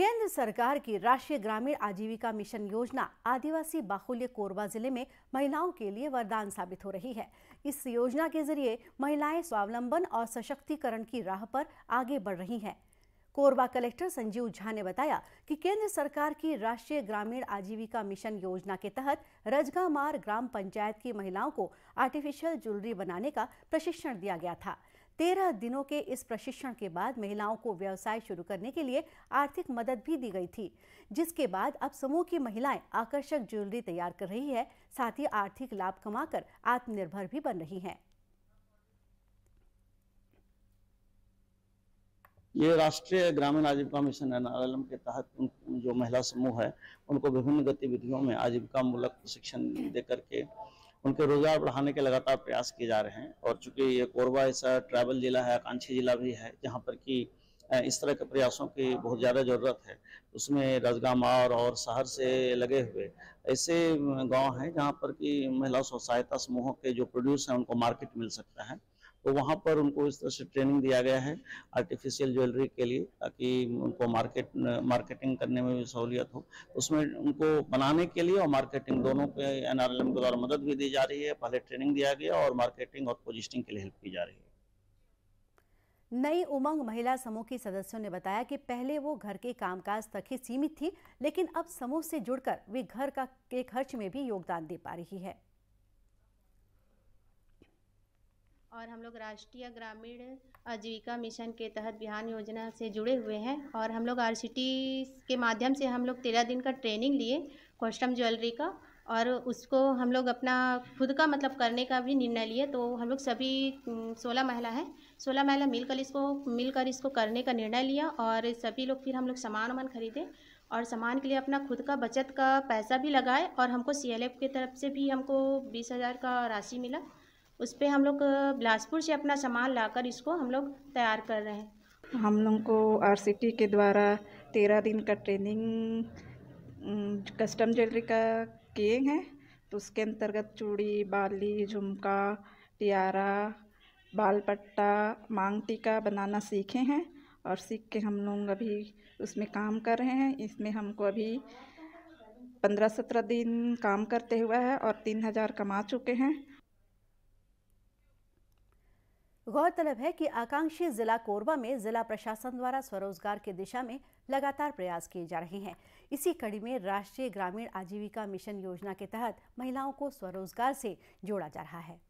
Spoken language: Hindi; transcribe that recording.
केंद्र सरकार की राष्ट्रीय ग्रामीण आजीविका मिशन योजना आदिवासी बाहुल्य कोरबा जिले में महिलाओं के लिए वरदान साबित हो रही है इस योजना के जरिए महिलाएं स्वावलंबन और सशक्तिकरण की राह पर आगे बढ़ रही हैं कोरबा कलेक्टर संजीव झा ने बताया कि केंद्र सरकार की राष्ट्रीय ग्रामीण आजीविका मिशन योजना के तहत रजगामार ग्राम पंचायत की महिलाओं को आर्टिफिशियल ज्वेलरी बनाने का प्रशिक्षण दिया गया था तेरह दिनों के इस प्रशिक्षण के बाद महिलाओं को व्यवसाय शुरू करने के लिए आर्थिक मदद भी दी गई थी जिसके बाद अब समूह की महिलाएं आकर्षक ज्वेलरी तैयार कर रही है साथ ही आर्थिक लाभ कमाकर आत्मनिर्भर भी बन रही हैं। ये राष्ट्रीय ग्रामीण आजीविका मिशन एनआरएलएम के तहत उन जो महिला समूह है उनको विभिन्न गतिविधियों में आजीविका मूलक प्रशिक्षण दे करके उनके रोजगार बढ़ाने के लगातार प्रयास किए जा रहे हैं और चूंकि ये कोरबा ऐसा ट्रैवल जिला है आकांक्षी जिला भी है जहाँ पर कि इस तरह के प्रयासों की बहुत ज़्यादा ज़रूरत है उसमें रजगामार और शहर से लगे हुए ऐसे गांव हैं जहां पर कि महिला स्व सहायता समूहों के जो प्रोड्यूस हैं उनको मार्केट मिल सकता है तो वहाँ पर उनको इस तरह से ट्रेनिंग दिया गया है आर्टिफिशियल ज्वेलरी के लिए ताकि उनको मार्केट मार्केटिंग करने में भी सहूलियत हो उसमें उनको बनाने के लिए और मार्केटिंग दोनों पे एन के द्वारा मदद भी दी जा रही है पहले ट्रेनिंग दिया गया और मार्केटिंग और पोजिशनिंग के लिए हेल्प की जा रही है नई उमंग महिला समूह की सदस्यों ने बताया कि पहले वो घर के कामकाज तक ही सीमित थी लेकिन अब समूह से जुड़कर वे घर का के खर्च में भी योगदान दे पा रही है और हम लोग राष्ट्रीय ग्रामीण आजीविका मिशन के तहत बिहान योजना से जुड़े हुए हैं और हम लोग आर के माध्यम से हम लोग तेरह दिन का ट्रेनिंग लिए कॉस्टम ज्वेलरी का और उसको हम लोग अपना खुद का मतलब करने का भी निर्णय लिए तो हम लोग सभी सोलह महिला हैं सोलह महिला मिलकर इसको मिलकर इसको करने का निर्णय लिया और सभी लोग फिर हम लोग सामान वामान खरीदे और सामान के लिए अपना खुद का बचत का पैसा भी लगाए और हमको सी के तरफ से भी हमको बीस हज़ार का राशि मिला उस पर हम लोग बिलासपुर से अपना सामान लाकर इसको हम लोग तैयार कर रहे हैं हम लोग को आर के द्वारा तेरह दिन का ट्रेनिंग कस्टम ज्वेलरी का किए हैं तो उसके अंतर्गत चूड़ी बाली झुमका टियारा बाल पट्टा मांग टीका बनाना सीखे हैं और सीख के हम लोग अभी उसमें काम कर रहे हैं इसमें हमको अभी पंद्रह सत्रह दिन काम करते हुआ है और तीन हज़ार कमा चुके हैं गौरतलब है कि आकांक्षी जिला कोरबा में जिला प्रशासन द्वारा स्वरोजगार की दिशा में लगातार प्रयास किए जा रहे हैं इसी कड़ी में राष्ट्रीय ग्रामीण आजीविका मिशन योजना के तहत महिलाओं को स्वरोजगार से जोड़ा जा रहा है